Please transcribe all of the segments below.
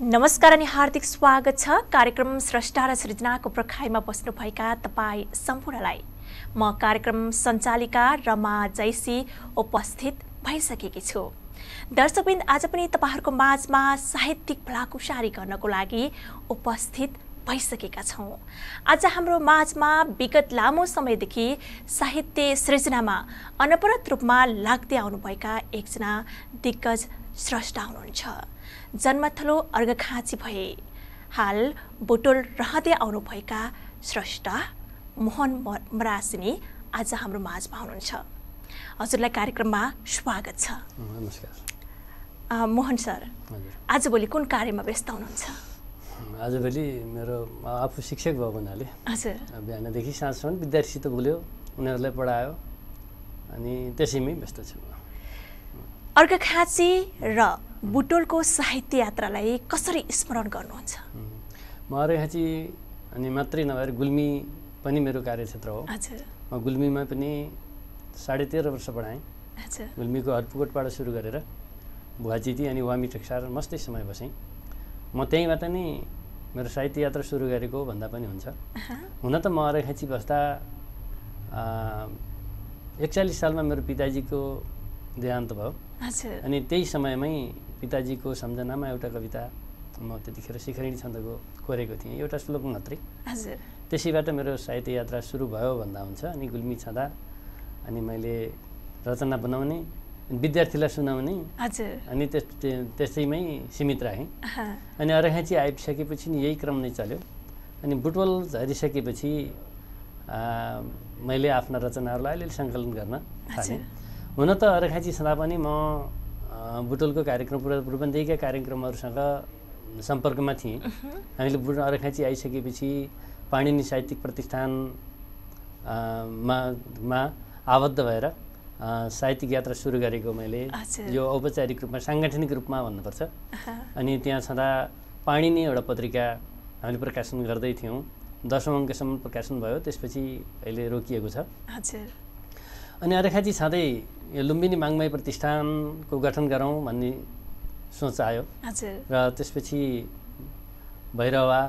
नमस्कार अनि हार्दिक स्वागत छ कार्यक्रम स्रष्टा र सृजनाको प्रखाइमा बस्नुभएका तपाईँ सम्पूर्णलाई म कार्यक्रम सञ्चालिका रमा जैसी उपस्थित भइसकेकी छु दर्शकबिन्द आज पनि तपाईँहरूको माझमा साहित्यिक भलाकुसारी गर्नको लागि उपस्थित भइसकेका छौँ आज हाम्रो माझमा विगत लामो समयदेखि साहित्य सृजनामा अनपरत रूपमा लाग्दै आउनुभएका एकजना दिग्गज स्रष्टा हुनुहुन्छ जन्मथलो अर्घखाँची भए हाल बोटोल रहँदै आउनुभएका स्रष्टा मोहन मरासिनी आज हाम्रो माझमा हुनुहुन्छ हजुरलाई कार्यक्रममा स्वागत छ नमस्कार मोहन सर आजभोलि कुन कार्यमा व्यस्त हुनुहुन्छ आजभोलि मेरो आफू शिक्षक भएको हुनाले हजुर बिहानदेखि साँझसम्म विद्यार्थीसित बोल्यो उनीहरूलाई पढायो अनि त्यसैमै व्यस्त छु अर्घखाँची र बुटोलको साहित्य यात्रालाई कसरी स्मरण गर्नुहुन्छ म अरेखाँची अनि मात्रै नभएर गुल्मी पनि मेरो कार्यक्षेत्र हो म गुल्मीमा पनि साढे तेह्र वर्ष पढाएँ गुल्मीको हरपुकोटबाट सुरु गरेर भुवाचिती अनि वामी टेक्सार मस्तै समय बसेँ म त्यहीँबाट नै मेरो साहित्य यात्रा सुरु गरेको भन्दा पनि हुन्छ हुन त म खाँची बस्दा एकचालिस सालमा मेरो पिताजीको देहान्त भयो अनि त्यही समयमै पिताजीको सम्झनामा एउटा कविता म त्यतिखेर शिखरिणी छन्दको कोरेको थिएँ एउटा श्लोक मात्रै त्यसैबाट मेरो साहित्य यात्रा सुरु भयो भन्दा हुन्छ अनि गुल्मी छँदा अनि मैले रचना बनाउने विद्यार्थीलाई सुनाउने अनि त्यस त्यसैमै सीमित राखेँ अनि अरखाँची आइसकेपछि नि यही क्रम नै चल्यो अनि बुटवल झरिसकेपछि मैले आफ्ना रचनाहरूलाई अलिअलि सङ्कलन गर्न थालेँ हुन त अरखाँची छँदा पनि म बुटोलको कार्यक्रम रूपन्देहीका कार्यक्रमहरूसँग सम्पर्कमा थिएँ हामीले बुट अरखाँची आइसकेपछि पाणिनि साहित्यिक प्रतिष्ठान मा आबद्ध भएर साहित्यिक यात्रा सुरु गरेको मैले यो औपचारिक रूपमा साङ्गठनिक रूपमा भन्नुपर्छ अनि त्यहाँ छँदा पाणिनि एउटा पत्रिका हामीले प्रकाशन गर्दै थियौँ दसौँ अङ्कसम्म प्रकाशन भयो त्यसपछि अहिले रोकिएको छ अनि अर्घाँची छँदै यो लुम्बिनी माङमाई प्रतिष्ठानको गठन गरौँ भन्ने सोच आयो र त्यसपछि भैरवा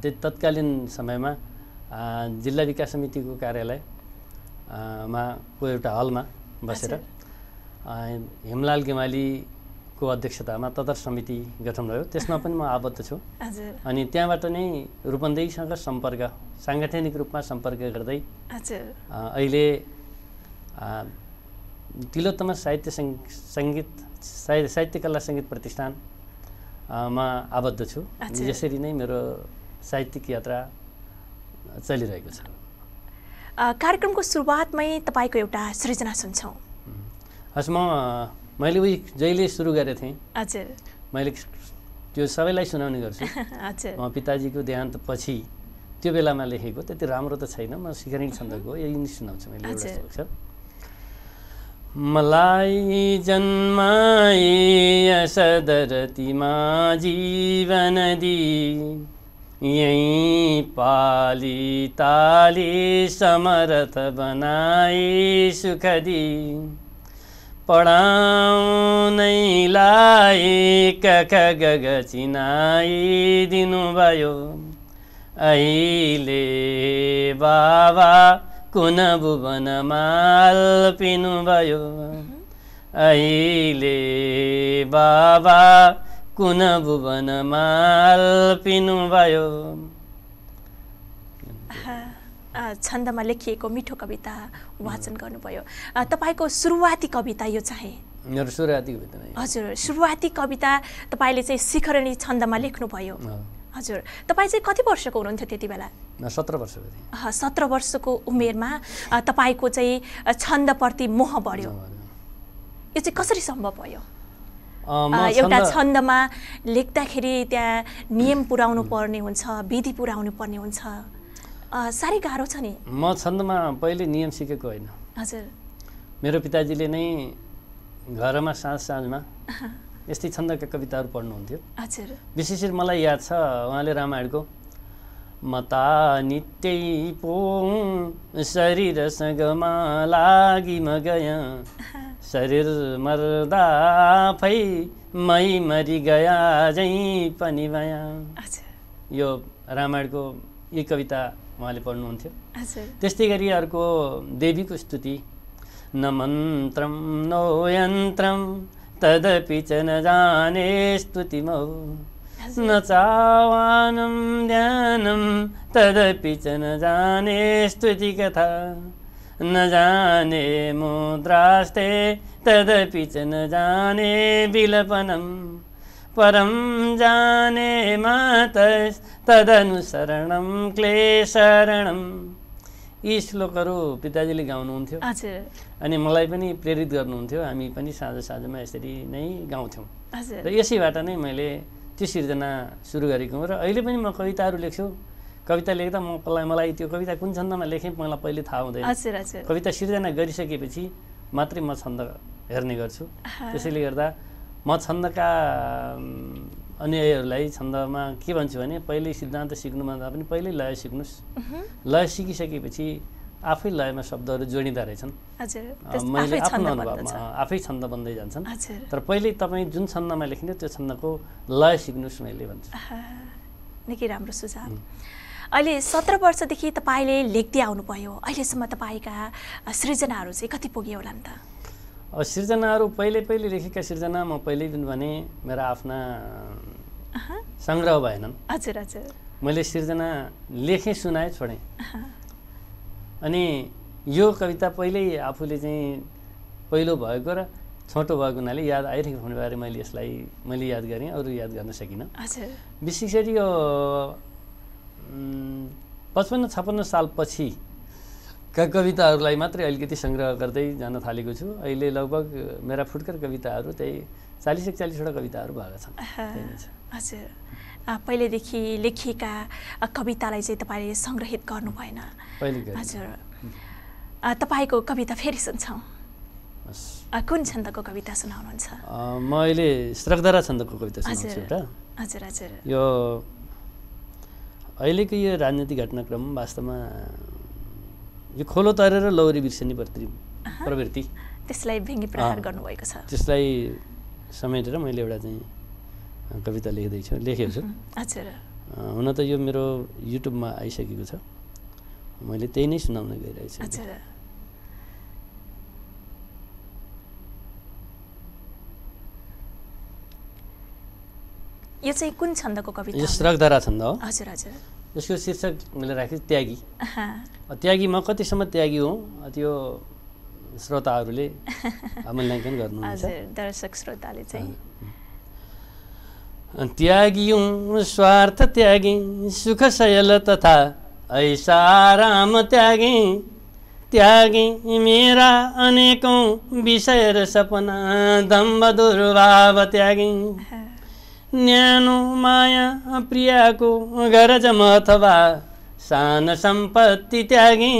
त्यो तत्कालीन समयमा जिल्ला विकास समितिको कार्यालय मा को एउटा हलमा बसेर हिमलाल गेमालीको अध्यक्षतामा तदर समिति गठन भयो त्यसमा पनि म आबद्ध छु अनि त्यहाँबाट नै रूपन्देहीसँग सम्पर्क साङ्गठनिक रूपमा सम्पर्क गर्दै अहिले तिलोत्तमा साहित्य सङ्गीत साहित्य साहित्य कला सङ्गीत प्रतिष्ठान मा आबद्ध छु यसरी नै मेरो साहित्यिक यात्रा चलिरहेको छ कार्यक्रमको सुरुवातमै तपाईँको एउटा सृजना सुन्छौँ हस् म मैले उही जहिले सुरु गरेको थिएँ हजुर मैले त्यो सबैलाई सुनाउने गर्छु म पिताजीको देहान्त पछि त्यो बेलामा लेखेको त्यति राम्रो त छैन म सिकरिङ छन्दको यही नै सुनाउँछु मैले एउटा मलाई जन्माए सदरतीमा जीवन दिई यहीँ पाली ताली समरथ बनाए दिई पढाउनै लाए कख गग चिनाइ दिनुभयो अहिले बाबा कुन पिनु भयो अहिले बाबा कुन पिनु भयो छन्दमा लेखिएको मिठो कविता वाचन गर्नुभयो तपाईँको सुरुवाती कविता यो चाहिँ मेरो सुरुवाती कविता हजुर सुरुवाती कविता तपाईँले चाहिँ शिखरणी छन्दमा लेख्नुभयो हजुर तपाईँ चाहिँ कति वर्षको हुनुहुन्थ्यो त्यति बेला सत्र वर्षको सत्र वर्षको उमेरमा तपाईँको चाहिँ छन्दप्रति मोह बढ्यो यो चाहिँ कसरी सम्भव भयो एउटा छन्दमा लेख्दाखेरि त्यहाँ नियम पुर्याउनु पर्ने हुन्छ विधि पुर्याउनु पर्ने हुन्छ साह्रै गाह्रो छ नि म छन्दमा पहिले नियम सिकेको होइन हजुर मेरो पिताजीले नै घरमा साँझ साँझमा यस्तै छन्दका कविताहरू पढ्नुहुन्थ्यो विशेष मलाई याद छ उहाँले रामायणको मता नित्यै शरीर सगमा लागि म गय शरीर मर्दा फै मै मरि गया जै पनि भया यो रामायणको यी कविता उहाँले पढ्नुहुन्थ्यो त्यस्तै गरी अर्को देवीको स्तुति न मन्त्रम नो यन्त्रम तदपि च न जाने स्तुतिमौ न चावानं ज्ञानं तदपि च न जाने स्तुतिकथा न जाने मुद्रास्ते तदपि च न जाने विलपनं परं जाने मातस्तदनुसरणं क्लेशरणम् यी श्लोकहरू पिताजीले गाउनुहुन्थ्यो अनि मलाई पनि प्रेरित गर्नुहुन्थ्यो हामी पनि साँझ साँझमा यसरी नै गाउँथ्यौँ र यसैबाट नै मैले त्यो सिर्जना सुरु गरेको हुँ र अहिले पनि म कविताहरू लेख्छु कविता लेख्दा म मलाई त्यो कविता कुन छन्दमा लेखेँ मलाई पहिले थाहा हुँदैन कविता सिर्जना गरिसकेपछि मात्रै म छन्द हेर्ने गर्छु त्यसैले गर्दा म छन्दका अन्यायहरूलाई छन्दमा के भन्छु भने पहिल्यै सिद्धान्त सिक्नुभन्दा पनि पहिल्यै लय सिक्नुहोस् लय सिकिसकेपछि आफै लयमा शब्दहरू जोडिँदो रहेछन् मैले आफ्नो अनुभवमा आफै छन्द बन्दै जान्छन् तर पहिल्यै तपाईँ जुन छन्दमा लेख्ने त्यो छन्दको लय सिक्नुहोस् मैले भन्छु निकै राम्रो सुझाव अहिले सत्र वर्षदेखि तपाईँले लेख्दै आउनुभयो अहिलेसम्म तपाईँका सृजनाहरू चाहिँ कति पुग्यो होला नि त सृजनाहरू पहिले पहिले लेखेका सृजना म पहिल्यै दिन भने मेरा आफ्ना सङ्ग्रह भएनन् हजुर हजुर मैले सिर्जना लेखेँ सुनाएँ छोडेँ अनि यो कविता पहिल्यै आफूले चाहिँ पहिलो भएको र छोटो भएको हुनाले याद आइरहेको हुनेबारे मैले यसलाई मैले याद गरेँ अरू याद गर्न सकिनँ विशेष गरी यो पचपन्न छप्पन्न सालपछि का कविताहरूलाई मात्रै अलिकति सङ्ग्रह गर्दै जान थालेको छु अहिले लगभग मेरा फुटकर कविताहरू त्यही चालिस एकचालिसवटा कविताहरू भएका छन् हजुर पहिलेदेखि लेखिएका कवितालाई चाहिँ तपाईँले सङ्ग्रहित गर्नु भएन हजुर तपाईँको कविता फेरि सुन्छौँ कुन छन्दको कविता सुनाउनुहुन्छ म अहिले श्रगधारा छन्दको कविता सुनाउँछु हजुर हजुर यो अहिलेको यो राजनीतिक घटनाक्रम वास्तवमा यो खोलो तरेर लौरी बिर्सने प्रति प्रवृत्ति त्यसलाई भेङ्गी प्रहार गर्नुभएको छ त्यसलाई समेटेर मैले एउटा चाहिँ कविता लेख्दैछु लेखेको छु हुन त यो मेरो युट्युबमा आइसकेको छ मैले त्यही नै सुनाउन गइरहेको छु यो चाहिँ कुन छन्दको कविता यस छन्द हो हजुर हजुर यसको शीर्षक मैले राखेको त्यागी त्यागी म कतिसम्म त्यागी हुँ त्यो श्रोताहरूले मूल्याङ्कन गर्नु दर्शक श्रोताले चाहिँ त्यागियौँ स्वार्थ त्यागी सुख शैल तथा ऐसा आराम त्यागे मेरा अनेकौँ विषय र सपना दम्ब दुर्भाव त्यागी न्यानो माया प्रियाको गरजम अथवा सान सम्पत्ति त्यागी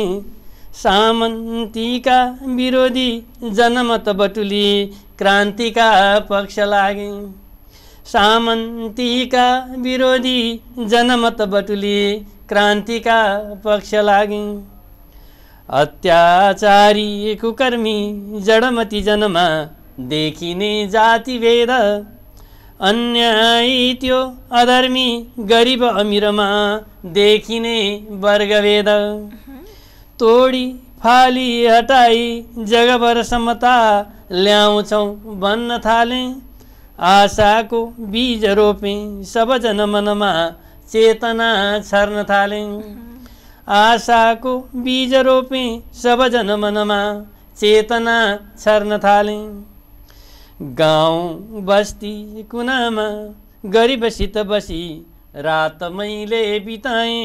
सामन्तीका विरोधी जनमत बटुली क्रान्तिका पक्ष लागे सामन्तीका विरोधी जनमत बटुली क्रान्तिका पक्ष लागे अत्याचारी कुकर्मी जडमती जनमा देखिने भेद अन्याय त्यो अधर्मी गरिब अमिरमा देखिने वर्गभेद तोडी फाली हटाई जगभर समता ल्याउँछौँ भन्न थालेँ आशाको बीज रोपेँ सबजन मनमा चेतना छर्न थालेँ आशाको बीज रोपेँ सबजन मनमा चेतना छर्न थालेँ गाउँ बस्ती कुनामा गरिबसित बसी रात मैले बिताएँ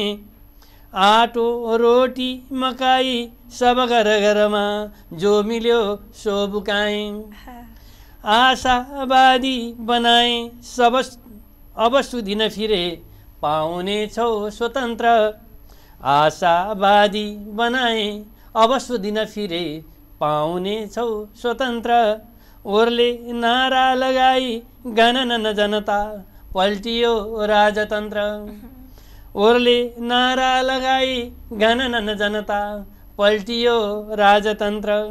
आटो रोटी मकाई सब घर घरमा जो मिल्यो सो बुकाएँ आशावादी बनाए सब अब सुधिन फिरे पाउने छौ स्वतन्त्र आशावादी बनाए अब सुधिन फिरे पाउने छौ स्वतन्त्र ओर्ले नारा लगाई गणन जनता पल्टियो राजतन्त्र ओर्ले नारा लगाई गणन जनता पल्टियो राजतन्त्र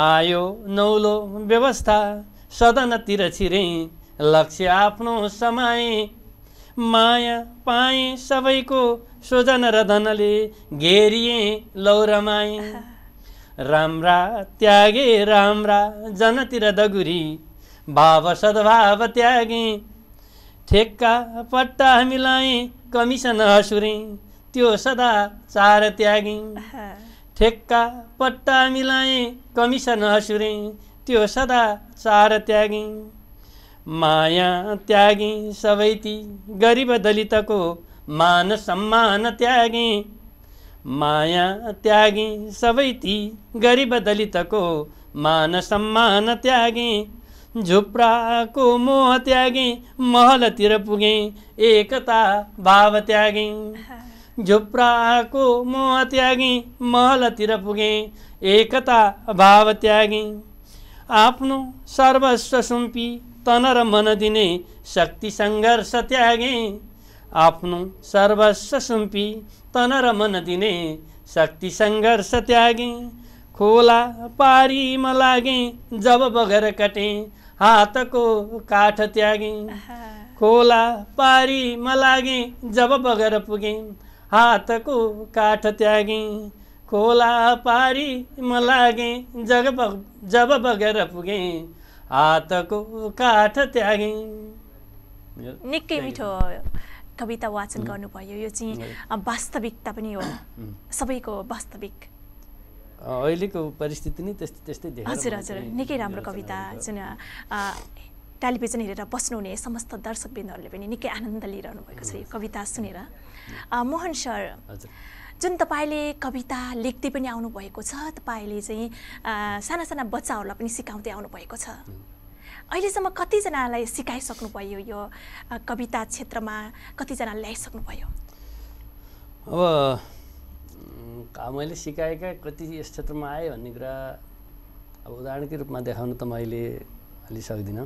आयो नौलो व्यवस्था सदनतिर छिरे लक्ष्य आफ्नो समाएँ माया पाएँ सबैको सोजन र धनले घेरिएँ लौरमाएँ राम्रा त्यागे राम्रा जनतिर दगुरी भाव सद्भाव त्यागे ठेक्का पट्टा मिलाएँ कमिसन हसुरेँ त्यो सदा चार त्यागे ठेक्का पट्टा मिलाएँ कमिसन हँसुरेँ त्यो सदा चार त्यागेँ माया त्यागेँ सबै ती गरिब दलितको मान सम्मान त्यागेँ माया त्यागेँ सबै ती गरिब दलितको मान सम्मान त्यागेँ झुप्राको मोह त्यागेँ महलतिर पुगेँ एकता भाव त्यागेँ झुप्राको मोह त्यागी महलतिर पुगेँ एकता भाव त्यागी आफ्नो सर्वस्व सुम्पी तन र मन दिने शक्ति सङ्घर्ष त्यागे आफ्नो सर्वस्व सुम्पी तन र मन दिने शक्ति सङ्घर्ष त्यागे खोला पारीमा लागे जब बगर कटे हातको काठ त्यागे खोला पारीमा लागे जब बगर पुगे हातको काठ त्यागेँ खोला पारी म लागेँ जग बग जब बगेर पुगेँ हातको काठ त्यागेँ निकै मिठो कविता वाचन गर्नुभयो यो चाहिँ वास्तविकता पनि हो सबैको वास्तविक अहिलेको परिस्थिति नै त्यस्तै त्यस्तै हजुर हजुर निकै राम्रो कविता जुन टेलिभिजन हेरेर बस्नुहुने समस्त दर्शकबिन्दुहरूले पनि निकै आनन्द लिइरहनु भएको छ यो कविता सुनेर मोहन सर जुन तपाईँले कविता लेख्दै पनि आउनुभएको छ तपाईँले चाहिँ साना साना बच्चाहरूलाई पनि सिकाउँदै आउनुभएको छ अहिलेसम्म कतिजनालाई सिकाइसक्नुभयो यो कविता क्षेत्रमा कतिजना ल्याइसक्नुभयो अब मैले सिकाएका कति यस क्षेत्रमा आएँ भन्ने कुरा अब उदाहरणकै रूपमा देखाउनु त मैले अलि सक्दिनँ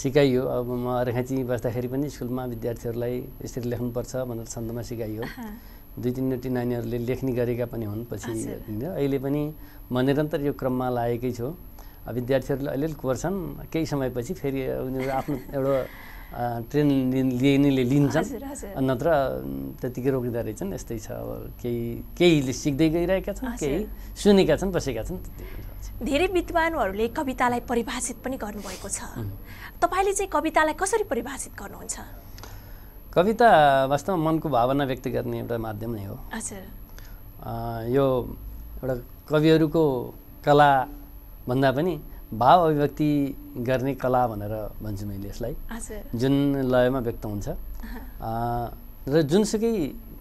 सिकाइयो अब म अर्खाँची बस्दाखेरि पनि स्कुलमा विद्यार्थीहरूलाई यसरी लेख्नुपर्छ भनेर छन्दमा सिकाइयो दुई तिनवटी नानीहरूले लेख्ने गरेका पनि हुन् पछि अहिले पनि म निरन्तर यो क्रममा लागेकै छु विद्यार्थीहरूले अलिअलि कोर्छन् केही समयपछि फेरि उनीहरू आफ्नो एउटा ट्रेन लिए नै लिन्छन् नत्र त्यतिकै रोकिँदो रहेछन् यस्तै छ अब केही केहीले सिक्दै गइरहेका छन् केही सुनेका छन् बसेका छन् धेरै विद्वानहरूले कवितालाई परिभाषित पनि गर्नुभएको छ तपाईँले चाहिँ कवितालाई कसरी परिभाषित गर्नुहुन्छ कविता वास्तवमा मनको भावना व्यक्त गर्ने एउटा माध्यम नै हो यो एउटा कविहरूको कला भन्दा पनि भाव अभिव्यक्ति गर्ने कला भनेर भन्छु मैले यसलाई जुन लयमा व्यक्त हुन्छ र जुनसुकै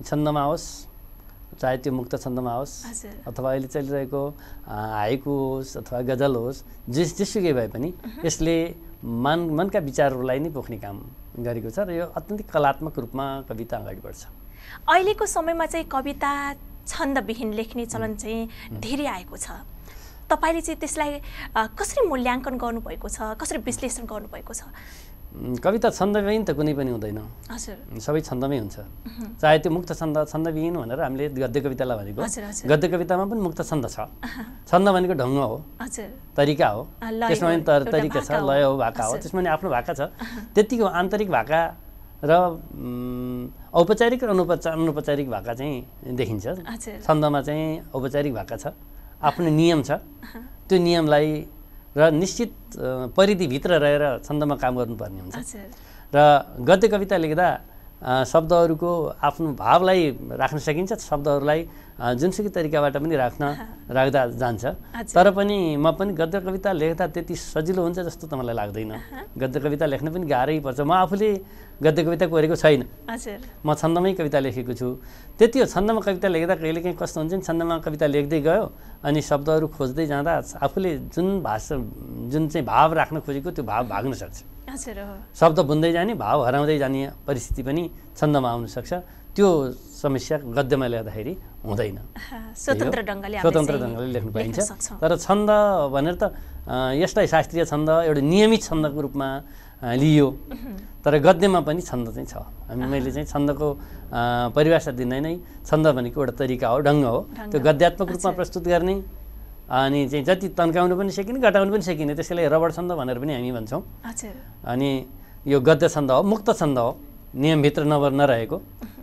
छन्दमा होस् चाहे त्यो मुक्त छन्दमा होस् अथवा अहिले चलिरहेको हाइकु होस् अथवा गजल होस् जे जेसुकै भए पनि यसले मन मनका विचारहरूलाई नै पोख्ने काम गरेको छ र यो अत्यन्तै कलात्मक रूपमा कविता अगाडि बढ्छ अहिलेको समयमा चाहिँ कविता छन्दविहीन लेख्ने चलन चाहिँ धेरै आएको छ तपाईँले चाहिँ त्यसलाई कसरी मूल्याङ्कन गर्नुभएको छ कसरी विश्लेषण गर्नुभएको छ कविता छन्दविहीन त कुनै पनि हुँदैन सबै छन्दमै हुन्छ चाहे त्यो मुक्त छन्द छन्दविहीन भनेर हामीले गद्य कवितालाई भनेको गद्य कवितामा पनि मुक्त छन्द छ छन्द भनेको ढङ्ग हो तरिका हो त्यसमा पनि तर तरिका छ लय हो भाका हो त्यसमा पनि आफ्नो भाका छ त्यतिको आन्तरिक भाका र औपचारिक र अनुपचार अनौपचारिक भाका चाहिँ देखिन्छ छन्दमा चाहिँ औपचारिक भाका छ आफ्नो नियम छ त्यो नियमलाई र निश्चित परिधिभित्र रहेर छन्दमा काम गर्नुपर्ने हुन्छ र गद्य कविता लेख्दा शब्दहरूको आफ्नो भावलाई राख्न सकिन्छ शब्दहरूलाई जुनसुकै तरिकाबाट पनि राख्न राख्दा जान्छ तर पनि म पनि गद्य कविता लेख्दा त्यति सजिलो हुन्छ जस्तो त मलाई लाग्दैन गद्य कविता लेख्न पनि गाह्रै पर्छ म आफूले गद्य कविता कोरेको छैन म छन्दमै कविता लेखेको छु त्यति हो छन्दमा कविता लेख्दा कहिलेकाहीँ कस्तो हुन्छ नि छन्दमा कविता लेख्दै गयो अनि शब्दहरू खोज्दै जाँदा आफूले जुन भाषा जुन चाहिँ भाव राख्न खोजेको त्यो भाव भाग्न सक्छ शब्द बुन्दै जाने भाव हराउँदै जाने परिस्थिति पनि छन्दमा आउन सक्छ त्यो समस्या गद्यमा ल्याउँदाखेरि हुँदैन स्वतन्त्र ढङ्गले स्वतन्त्र ढङ्गले लेख्नु पाइन्छ तर छन्द भनेर त यसलाई शास्त्रीय छन्द एउटा नियमित छन्दको रूपमा लियो तर गद्यमा पनि छन्द चाहिँ छ हामी मैले चाहिँ छन्दको परिभाषा दिँदै नै छन्द भनेको एउटा तरिका हो ढङ्ग हो त्यो गद्यात्मक रूपमा प्रस्तुत गर्ने अनि चाहिँ जति तन्काउनु पनि सकिने घटाउनु पनि सकिने त्यसैलाई रबड छन्द भनेर पनि हामी भन्छौँ अनि यो गद्य छन्द हो मुक्त छन्द हो नियमभित्र नभ नरहेको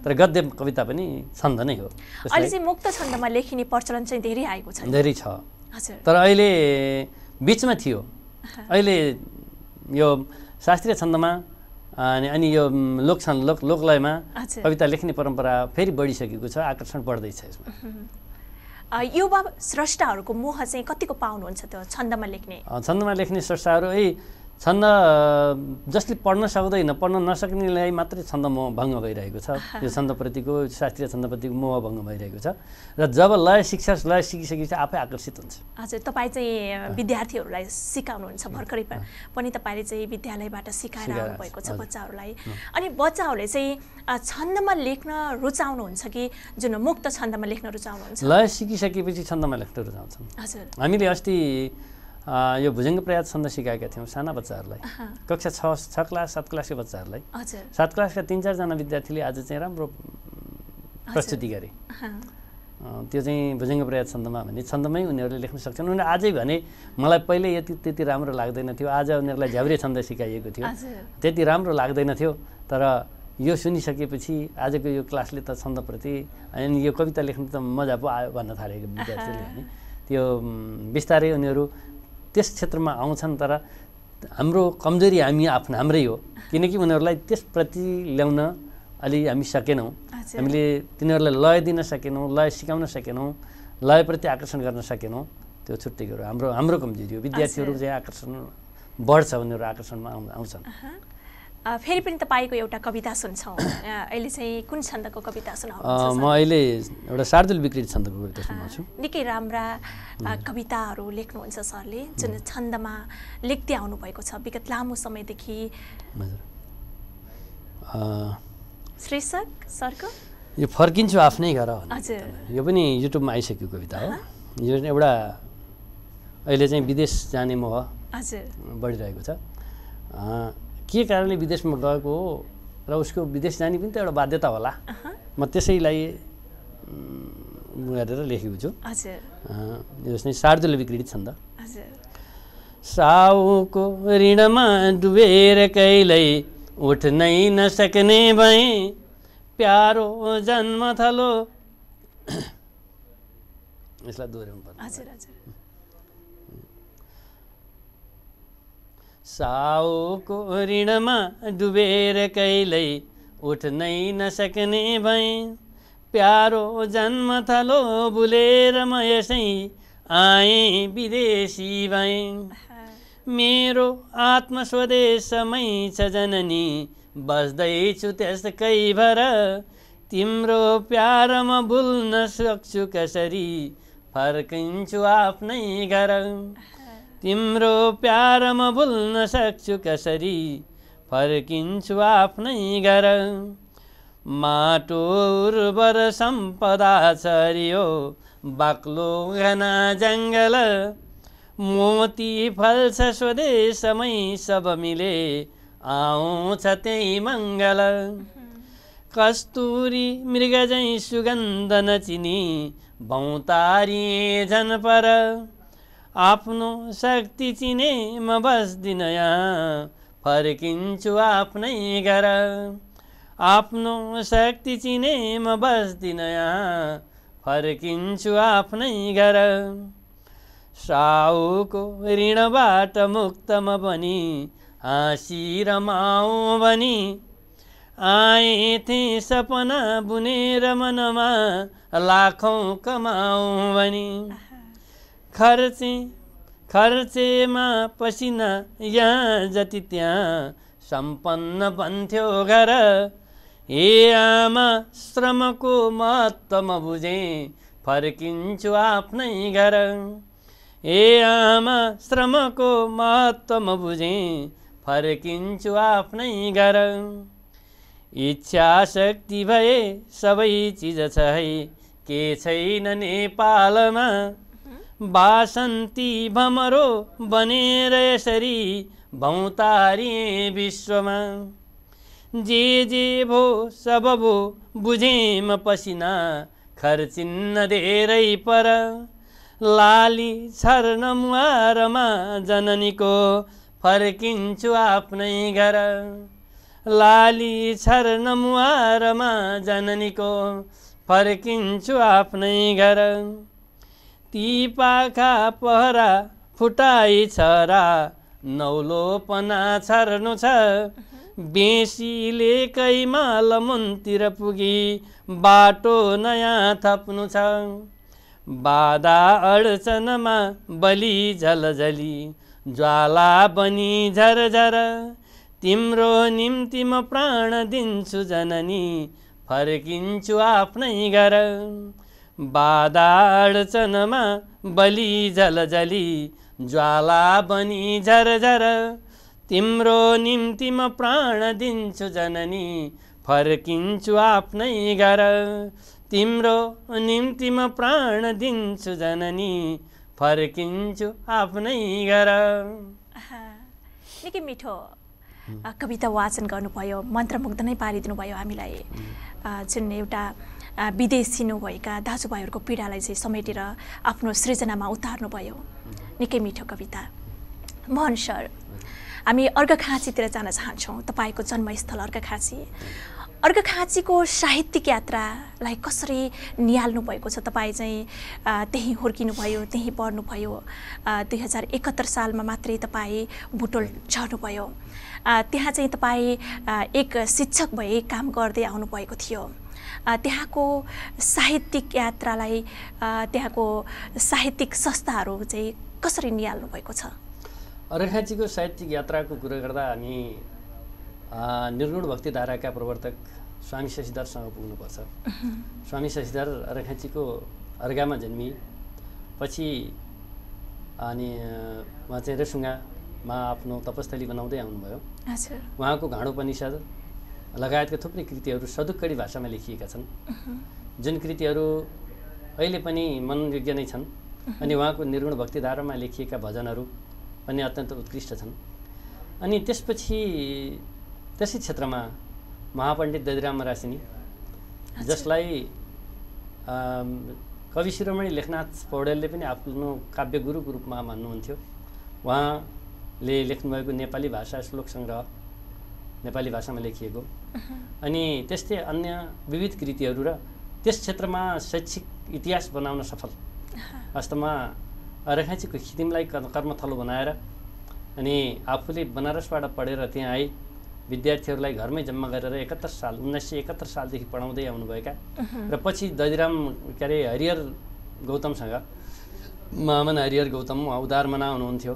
तर गद्य कविता पनि छन्द नै हो अहिले चाहिँ मुक्त छन्दमा लेखिने प्रचलन चाहिँ धेरै आएको छ धेरै छ तर अहिले बिचमा थियो अहिले यो शास्त्रीय छन्दमा अनि अनि यो लोक लोक लोकलयमा कविता लेख्ने परम्परा फेरि बढिसकेको छ आकर्षण बढ्दैछ यसमा युवा स्रष्टाहरूको मोह चाहिँ कतिको पाउनुहुन्छ त्यो छन्दमा लेख्ने छन्दमा लेख्ने स्रष्टाहरू है छन्द जसले पढ्न सक्दैन पढ्न नसक्नेलाई मात्रै छन्द मोह भङ्ग भइरहेको छ यो छन्दप्रतिको शास्त्रीय छन्दप्रतिको मोह भङ्ग भइरहेको छ र जब लय शिक्षा लय सिकिसकेपछि आफै आकर्षित हुन्छ हजुर तपाईँ चाहिँ विद्यार्थीहरूलाई सिकाउनुहुन्छ भर्खरै पनि तपाईँले चाहिँ विद्यालयबाट सिकाएर आउनुभएको छ बच्चाहरूलाई अनि बच्चाहरूले चाहिँ छन्दमा लेख्न रुचाउनुहुन्छ कि जुन मुक्त छन्दमा लेख्न रुचाउनुहुन्छ लय सिकिसकेपछि छन्दमा लेख्न रुचाउँछन् हजुर हामीले अस्ति यो भुजङ्ग प्रयात छन्द सिकाएका थियौँ साना बच्चाहरूलाई कक्षा छ छ क्लास सात क्लासको बच्चाहरूलाई सात क्लासका तिन चारजना विद्यार्थीले आज चाहिँ राम्रो प्रस्तुति गरे त्यो चाहिँ भुजङ्ग प्रयास छन्दमा भने छन्दमै उनीहरूले लेख्न सक्छन् उनीहरू आजै भने मलाई पहिले यति त्यति राम्रो लाग्दैन थियो आज उनीहरूलाई झ्याब्रे छन्द सिकाइएको थियो त्यति राम्रो लाग्दैन थियो तर यो सुनिसकेपछि आजको यो क्लासले त छन्दप्रति होइन यो कविता लेख्नु त मजा पो आयो भन्न थालेको विद्यार्थीले भने त्यो बिस्तारै उनीहरू त्यस क्षेत्रमा आउँछन् तर हाम्रो कमजोरी हामी आफ्नो हाम्रै हो किनकि उनीहरूलाई त्यसप्रति ल्याउन अलि हामी सकेनौँ हामीले तिनीहरूलाई लय दिन सकेनौँ लय सिकाउन सकेनौँ लयप्रति आकर्षण गर्न सकेनौँ त्यो छुट्टै कुरो हाम्रो हाम्रो कमजोरी हो विद्यार्थीहरू चाहिँ आकर्षण बढ्छ उनीहरू आकर्षणमा आउँछन् फेरि पनि तपाईँको एउटा कविता सुन्छौँ अहिले चाहिँ कुन छन्दको कविता सुनाउनु म अहिले एउटा शार्दुल विकृत छन्दको कविता सुनाउँछु निकै राम्रा कविताहरू लेख्नुहुन्छ सरले जुन छन्दमा लेख्दै आउनुभएको छ विगत लामो समयदेखि शीर्षक सरको यो फर्किन्छु आफ्नै घर हजुर यो पनि युट्युबमा आइसक्यो कविता हो यो एउटा अहिले चाहिँ विदेश जाने मोह हजुर बढिरहेको छ के कारणले विदेशमा गएको हो र उसको विदेश जाने पनि त एउटा बाध्यता होला म त्यसैलाई गरेर लेखेको छु जस्तै चाहिँ विकृत विकृत त साउको ऋणमा डुबेर कहिल्यै उठ्नै नसक्ने भए प्यारो जन्म थलो यसलाई दोहोऱ्याउनु पर्छ साउको ऋणमा डुबेर कहिल्यै उठ्नै नसक्ने भए प्यारो जन्म थलो भुलेर म यसै आएँ विदेशी भएँ मेरो आत्म छ जननी बस्दैछु त्यसकै भर तिम्रो प्यारमा भुल्न सक्छु कसरी फर्किन्छु आफ्नै घर तिम्रो प्यारमा भुल्न सक्छु कसरी फर्किन्छु आफ्नै घर माटो उर्वर सम्पदा छरियो बाक्लो घना जङ्गल मोती फल्छ स्वदेशमै सब मिले आउँछ त्यही मङ्गल कस्तुरी मृगजै सुगन्ध नचिनी भौतारिए झन पर आफ्नो शक्ति चिने म बस्दिन यहाँ फर्किन्छु आफ्नै घर आफ्नो शक्ति चिने म बस्दिन यहाँ फर्किन्छु आफ्नै घर साहुको ऋणबाट मुक्त म पनि हाँसी रमाऊ भनी आएथेँ सपना बुनेर मनमा लाखौँ कमाऊ भनी खर्चे खर्चेमा पसिना यहाँ जति त्यहाँ सम्पन्न बन्थ्यो घर हे आमा श्रमको महत्त्व म बुझेँ फर्किन्छु आफ्नै घर हे आमा श्रमको महत्त्व म बुझेँ फर्किन्छु आफ्नै घर इच्छा शक्ति भए सबै चिज छ है के छैन नेपालमा बासन्ती भमरो बनेर यसरी भौतारिए विश्वमा जे जे भो सब भो बुझेम पसिना खर्चिन्न धेरै पर लाली छर्न मुहारमा जननीको फर्किन्छु आफ्नै घर लाली छर्न मुहारमा जननीको फर्किन्छु आफ्नै घर ती पाखा पहरा फुटाइ छरा नौलोपना छर्नु छ बेसीले कैमा लमुनतिर पुगी बाटो नयाँ थप्नु छ बाधा अडचनमा बलि झलझली ज्वाला बनी झरझर तिम्रो निम्ति म प्राण दिन्छु जननी फर्किन्छु आफ्नै घर बाधाडचनमा बलि झलझली ज्वाला बनी झरझर तिम्रो निम्ति म प्राण दिन्छु जननी फर्किन्छु आफ्नै घर तिम्रो निम्ति म प्राण दिन्छु जननी फर्किन्छु आफ्नै घर निकै मिठो कविता वाचन गर्नुभयो मन्त्रमुग्ध नै पारिदिनु भयो हामीलाई जुन एउटा विदेश छिनुभएका दाजुभाइहरूको पीडालाई चाहिँ समेटेर आफ्नो सृजनामा उतार्नुभयो निकै मिठो कविता मोहन सर हामी अर्घखाँचीतिर जान चाहन्छौँ तपाईँको जन्मस्थल अर्घखाँची अर्घखाँचीको साहित्यिक यात्रालाई कसरी निहाल्नु भएको छ तपाईँ चाहिँ त्यहीँ हुर्किनुभयो त्यहीँ पढ्नुभयो दुई हजार एकहत्तर सालमा मात्रै तपाईँ भुटोल झर्नुभयो त्यहाँ चाहिँ तपाईँ एक शिक्षक भए काम गर्दै आउनुभएको थियो त्यहाँको साहित्यिक यात्रालाई त्यहाँको साहित्यिक संस्थाहरू चाहिँ कसरी निहाल्नु भएको छ रेखाजीको साहित्यिक यात्राको कुरा गर्दा हामी निर्गुण भक्ति धाराका प्रवर्तक स्वामी शशिधरसँग पुग्नुपर्छ स्वामी शशिधर रेखाजीको अर्घामा जन्मी पछि अनि उहाँ चाहिँ रेसुङ्गामा आफ्नो तपस्थली बनाउँदै आउनुभयो उहाँको घाँडो पनि सर लगायतका थुप्रै कृतिहरू सदुक्कडी भाषामा लेखिएका छन् जुन कृतिहरू अहिले पनि मनयोग्य नै छन् अनि उहाँको निर्गुण भक्तिधारामा लेखिएका भजनहरू पनि अत्यन्त उत्कृष्ट छन् अनि त्यसपछि त्यसै क्षेत्रमा महापण्डित ददिराम रासिनी जसलाई कवि शिरोमणि लेखनाथ पौडेलले पनि आफ्नो काव्य गुरुको रूपमा मान्नुहुन्थ्यो उहाँले लेख्नुभएको नेपाली भाषा श्लोक सङ्ग्रह नेपाली भाषामा लेखिएको अनि त्यस्तै अन्य विविध कृतिहरू र त्यस क्षेत्रमा शैक्षिक इतिहास बनाउन सफल वास्तवमा रेखाजीको खिदिमलाई कर्मथलो बनाएर अनि आफूले बनारसबाट पढेर त्यहाँ आए विद्यार्थीहरूलाई घरमै जम्मा गरेर एकात्तर साल उन्नाइस सय एकात्तर सालदेखि पढाउँदै आउनुभएका र पछि दधिराम के अरे हरिहर गौतमसँग महामना हरिहर गौतम उहाँ उदारमना हुनुहुन्थ्यो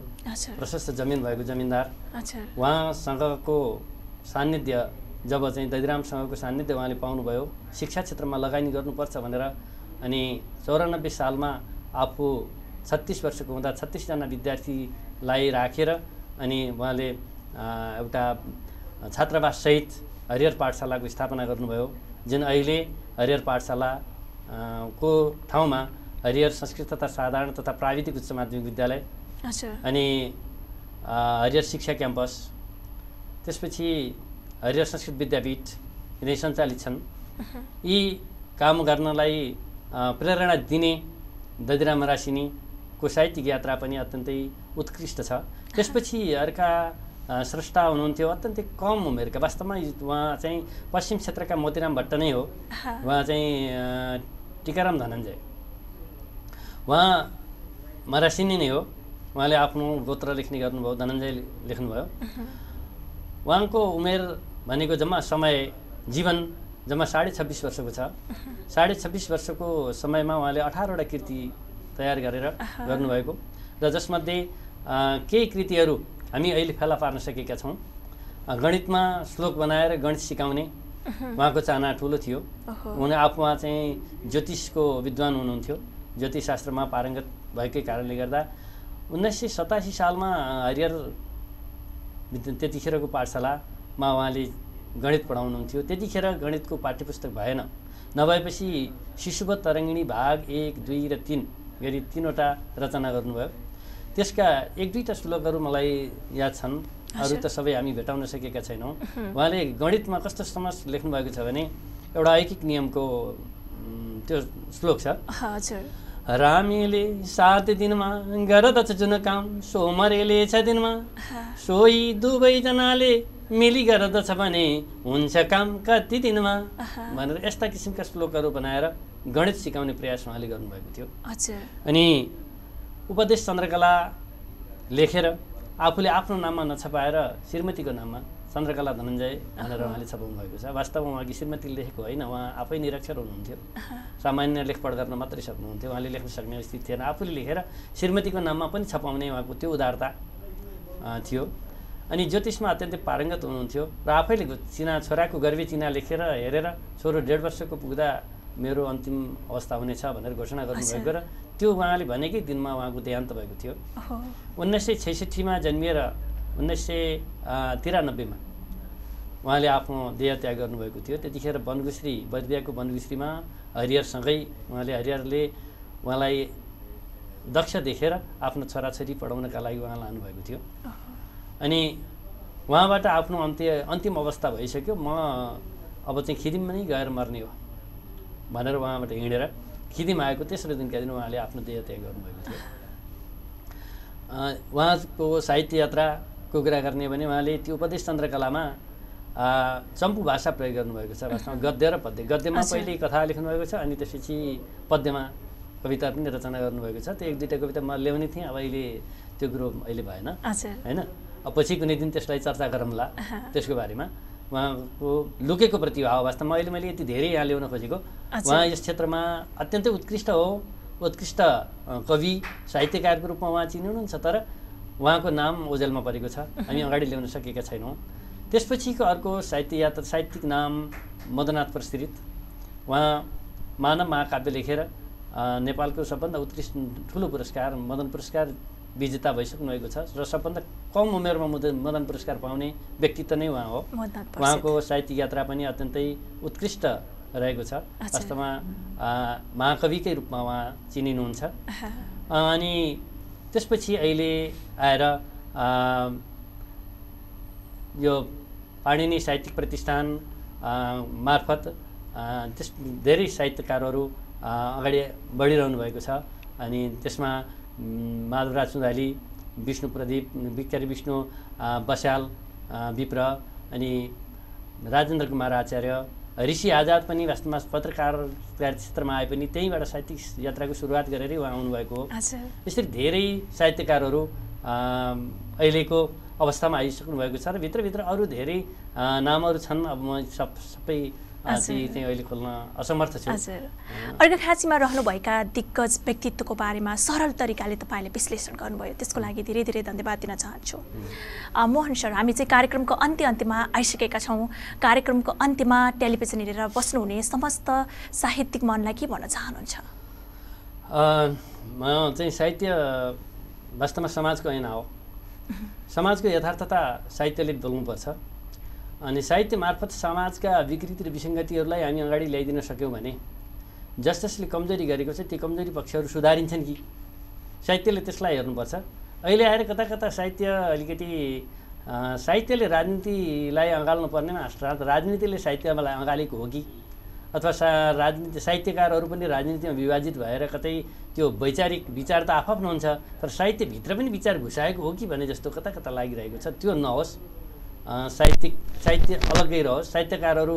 प्रशस्त जमिन भएको जमिनदार उहाँसँगको सान्निध्य जब चाहिँ दैरामसँगको सान्निध्य उहाँले पाउनुभयो शिक्षा क्षेत्रमा लगानी गर्नुपर्छ भनेर अनि चौरानब्बे सालमा आफू छत्तिस वर्षको हुँदा छत्तिसजना विद्यार्थीलाई राखेर अनि उहाँले एउटा छात्रावाससहित हरिहर पाठशालाको स्थापना गर्नुभयो जुन अहिले हरिहर पाठशाला को ठाउँमा हरिहर संस्कृत तथा साधारण तथा प्राविधिक उच्च माध्यमिक विद्यालय अनि हरिहर शिक्षा क्याम्पस त्यसपछि हरिहर संस्कृत विद्यापीठ यिनै सञ्चालित छन् यी काम गर्नलाई प्रेरणा दिने ददिराम रासिनीको साहित्यिक यात्रा पनि अत्यन्तै उत्कृष्ट छ त्यसपछि अर्का स्रष्टा हुनुहुन्थ्यो अत्यन्तै कम उमेरका वास्तवमा उहाँ चाहिँ पश्चिम क्षेत्रका मोतीराम भट्ट नै हो उहाँ चाहिँ टिकाराम धनञ्जय उहाँ मरासिनी नै हो उहाँले आफ्नो गोत्र लेख्ने गर्नुभयो धनञ्जय लेख्नुभयो उहाँको उमेर भनेको जम्मा समय जीवन जम्मा साढे छब्बिस वर्षको छ साढे छब्बिस वर्षको समयमा उहाँले अठारवटा कृति तयार गरेर गर्नुभएको र जसमध्ये केही कृतिहरू हामी अहिले फेला पार्न सकेका छौँ गणितमा श्लोक बनाएर गणित सिकाउने उहाँको चाहना ठुलो थियो उनी आफूमा चाहिँ ज्योतिषको विद्वान हुनुहुन्थ्यो ज्योतिष शास्त्रमा पारङ्गत भएकै कारणले गर्दा उन्नाइस सय सतासी सालमा हरिहर त्यतिखेरको पाठशाला मा उहाँले गणित पढाउनुहुन्थ्यो त्यतिखेर गणितको पाठ्य पुस्तक भएन नभएपछि शिशुवत तरङ्गिणी भाग एक दुई र तिन गरी तिनवटा रचना गर्नुभयो त्यसका एक दुईवटा श्लोकहरू मलाई याद छन् अरू त सबै हामी भेटाउन सकेका छैनौँ उहाँले गणितमा कस्तो समास लेख्नुभएको छ भने एउटा ऐकिक नियमको त्यो श्लोक छ हजुर रामीले सात दिनमा गर्दछ जुन काम सोमरेले छ दिनमा सोही दुवैजनाले मिली छ भने हुन्छ काम कति दिनमा भनेर यस्ता किसिमका श्लोकहरू बनाएर गणित सिकाउने प्रयास उहाँले गर्नुभएको थियो अनि उपदेश चन्द्रकला लेखेर आफूले आफ्नो नाममा नछपाएर श्रीमतीको नाममा चन्द्रकला धनञ्जय भनेर उहाँले छपाउनु भएको छ वास्तवमा उहाँकी श्रीमती लेखेको होइन उहाँ आफै निरक्षर हुनुहुन्थ्यो सामान्य लेखपढ गर्न मात्रै सक्नुहुन्थ्यो उहाँले लेख्न सक्ने स्थिति थिएन आफूले लेखेर श्रीमतीको नाममा पनि छपाउने उहाँको त्यो उदारता थियो अनि ज्योतिषमा अत्यन्तै पारङ्गत हुनुहुन्थ्यो र आफैले चिना छोराको गर्वी चिना लेखेर हेरेर छोरो डेढ वर्षको पुग्दा मेरो अन्तिम अवस्था हुनेछ भनेर घोषणा गर्नुभएको र त्यो उहाँले भनेकै दिनमा उहाँको देहान्त भएको थियो उन्नाइस सय छैसठीमा जन्मिएर उन्नाइस सय तिरानब्बेमा उहाँले आफ्नो देहत्याग गर्नुभएको थियो त्यतिखेर वनगुश्री बर्दियाको वनगुश्रीमा हरिहरसँगै उहाँले हरिहरले उहाँलाई दक्ष देखेर आफ्नो छोराछोरी पढाउनका लागि उहाँ लानुभएको थियो अनि उहाँबाट आफ्नो अन्त्य अन्तिम अवस्था भइसक्यो म अब चाहिँ खिदिममा नै गएर मर्ने हो भनेर उहाँबाट हिँडेर खिदिम आएको तेस्रो दिनका दिन उहाँले आफ्नो देहत्याग गर्नुभएको थियो उहाँको साहित्य यात्रा को कुरा गर्ने भने उहाँले त्यो उपदेश तन्त्रकलामा चम्पू भाषा प्रयोग गर्नुभएको छ वास्तवमा गद्य र पद्य गद्यमा पहिले कथा लेख्नुभएको छ अनि त्यसपछि पद्यमा कविता पनि रचना गर्नुभएको छ त्यो एक दुईवटा कविता म ल्याउने थिएँ अब अहिले त्यो कुरो अहिले भएन होइन अब पछि कुनै दिन त्यसलाई चर्चा गरौँला त्यसको बारेमा उहाँको लुकेको प्रतिभा हो वास्तवमा अहिले मैले यति धेरै यहाँ ल्याउन खोजेको उहाँ यस क्षेत्रमा अत्यन्तै उत्कृष्ट हो उत्कृष्ट कवि साहित्यकारको रूपमा उहाँ चिनिनुहुन्छ तर उहाँको नाम ओजेलमा परेको छ हामी अगाडि ल्याउन सकेका छैनौँ त्यसपछिको अर्को साहित्य यात्रा साहित्यिक नाम मदनाथ प्रसृत उहाँ मानव महाकाव्य लेखेर नेपालको सबभन्दा उत्कृष्ट ठुलो पुरस्कार मदन पुरस्कार विजेता भइसक्नु भएको छ र सबभन्दा कम उमेरमा मदन पुरस्कार पाउने व्यक्तित्व नै उहाँ हो उहाँको साहित्यिक यात्रा पनि अत्यन्तै उत्कृष्ट रहेको छ वास्तवमा महाकविकै रूपमा उहाँ चिनिनुहुन्छ अनि त्यसपछि अहिले आएर यो पाणिनी साहित्यिक प्रतिष्ठान मार्फत त्यस धेरै साहित्यकारहरू अगाडि बढिरहनु भएको छ अनि त्यसमा माधवराज सुधाली विष्णु प्रदीप विचारी विष्णु बस्याल विप्र अनि राजेन्द्र कुमार आचार्य ऋषि आजाद पनि वास्तवमा पत्रकार क्षेत्रमा आए पनि त्यहीँबाट साहित्यिक यात्राको सुरुवात गरेरै उहाँ आउनुभएको हो यसरी धेरै साहित्यकारहरू अहिलेको अवस्थामा आइसक्नु भएको छ र भित्रभित्र अरू धेरै नामहरू छन् अब म सब सबै चाहिँ अहिले खोल्न असमर्थ छु रहनुभएका दिग्गज व्यक्तित्वको बारेमा सरल तरिकाले तपाईँले विश्लेषण गर्नुभयो त्यसको लागि धेरै धेरै धन्यवाद दिन चाहन्छु मोहन सर हामी चाहिँ कार्यक्रमको अन्त्य अन्त्यमा आइसकेका छौँ कार्यक्रमको अन्त्यमा टेलिभिजन हेरेर बस्नुहुने समस्त साहित्यिक मनलाई के भन्न चाहनुहुन्छ म चाहिँ साहित्य वास्तवमा समाजको ऐना हो समाजको यथार्थता साहित्यले बोल्नुपर्छ अनि साहित्य मार्फत समाजका विकृति र विसङ्गतिहरूलाई हामी अगाडि ल्याइदिन सक्यौँ भने जस जसले कमजोरी गरेको छ ती कमजोरी पक्षहरू सुधारिन्छन् कि साहित्यले त्यसलाई हेर्नुपर्छ अहिले आएर कता कता साहित्य अलिकति साहित्यले राजनीतिलाई अँगाल्नु पर्नेमा अर्थात् राजनीतिले साहित्यलाई अँगालेको हो कि अथवा सा राजनीति साहित्यकारहरू पनि राजनीतिमा विभाजित भएर कतै त्यो वैचारिक विचार त आफआफ्नो हुन्छ तर साहित्यभित्र पनि विचार घुसाएको हो कि भने जस्तो कता कता लागिरहेको छ त्यो नहोस् साहित्यिक साहित्य अलग्गै रहोस् साहित्यकारहरू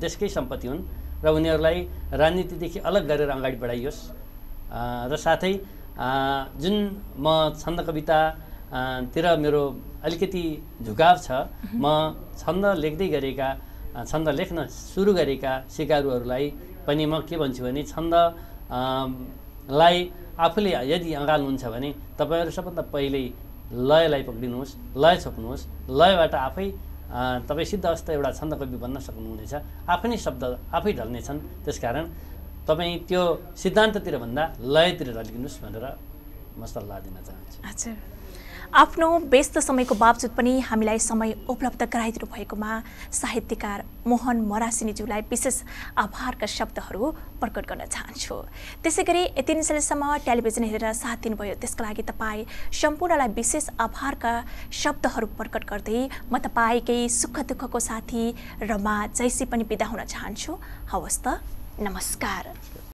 देशकै सम्पत्ति हुन् र उनीहरूलाई राजनीतिदेखि अलग गरेर अगाडि बढाइयोस् र साथै जुन म छन्द कविता तिर मेरो अलिकति झुकाव छ म छन्द लेख्दै गरेका छन्द लेख्न सुरु गरेका सिकारुहरूलाई पनि म के भन्छु भने छन्द लाई आफूले यदि अँगाल्नुहुन्छ भने तपाईँहरू सबभन्दा पहिल्यै लयलाई पक्रिनुहोस् लय छोप्नुहोस् लयबाट आफै तपाईँ सिद्ध अवस्था एउटा छन्द कवि बन्न सक्नुहुनेछ आफ्नै शब्द आफै ढल्नेछन् त्यसकारण तपाईँ त्यो सिद्धान्ततिर भन्दा लयतिर ढल्किनुहोस् भनेर म सल्लाह दिन चाहन्छु आफ्नो व्यस्त समयको बावजुद पनि हामीलाई समय उपलब्ध गराइदिनु भएकोमा साहित्यकार मोहन मरासिनीज्यूलाई विशेष आभारका शब्दहरू प्रकट गर्न चाहन्छु त्यसै गरी यति निसलेसम्म टेलिभिजन हेरेर साथ दिनुभयो त्यसको लागि तपाईँ सम्पूर्णलाई विशेष आभारका शब्दहरू प्रकट गर्दै म तपाईँकै सुख दुःखको साथी रमा जैसी पनि बिदा हुन चाहन्छु हवस् त नमस्कार